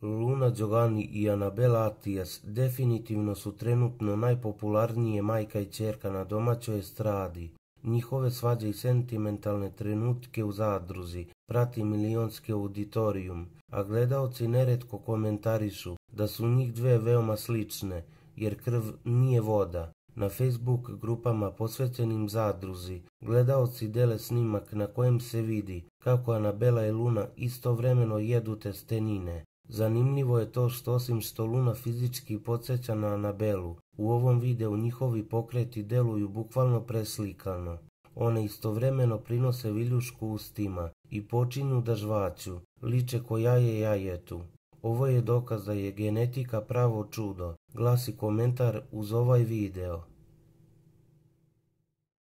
Luna Giovanni i Anabela Atijas definitivno su trenutno najpopularnije majka i čerka na domaćoj estradi. Njihove svađe i sentimentalne trenutke u zadruzi prati milionski auditorijum, a gledaoci neretko komentarišu da su njih dve veoma slične – jer krv nije voda. Na Facebook grupama posvećenim zadruzi gledaoci dele snimak na kojem se vidi kako Anabela i Luna istovremeno jedu testenine. Zanimljivo je to što osim što Luna fizički podsjeća na Anabelu, u ovom videu njihovi pokreti deluju bukvalno preslikano. One istovremeno prinose viljušku ustima i počinju da žvaću, liče ko jaje jajetu. Ovo je dokaz da je genetika pravo čudo, glasi komentar uz ovaj video.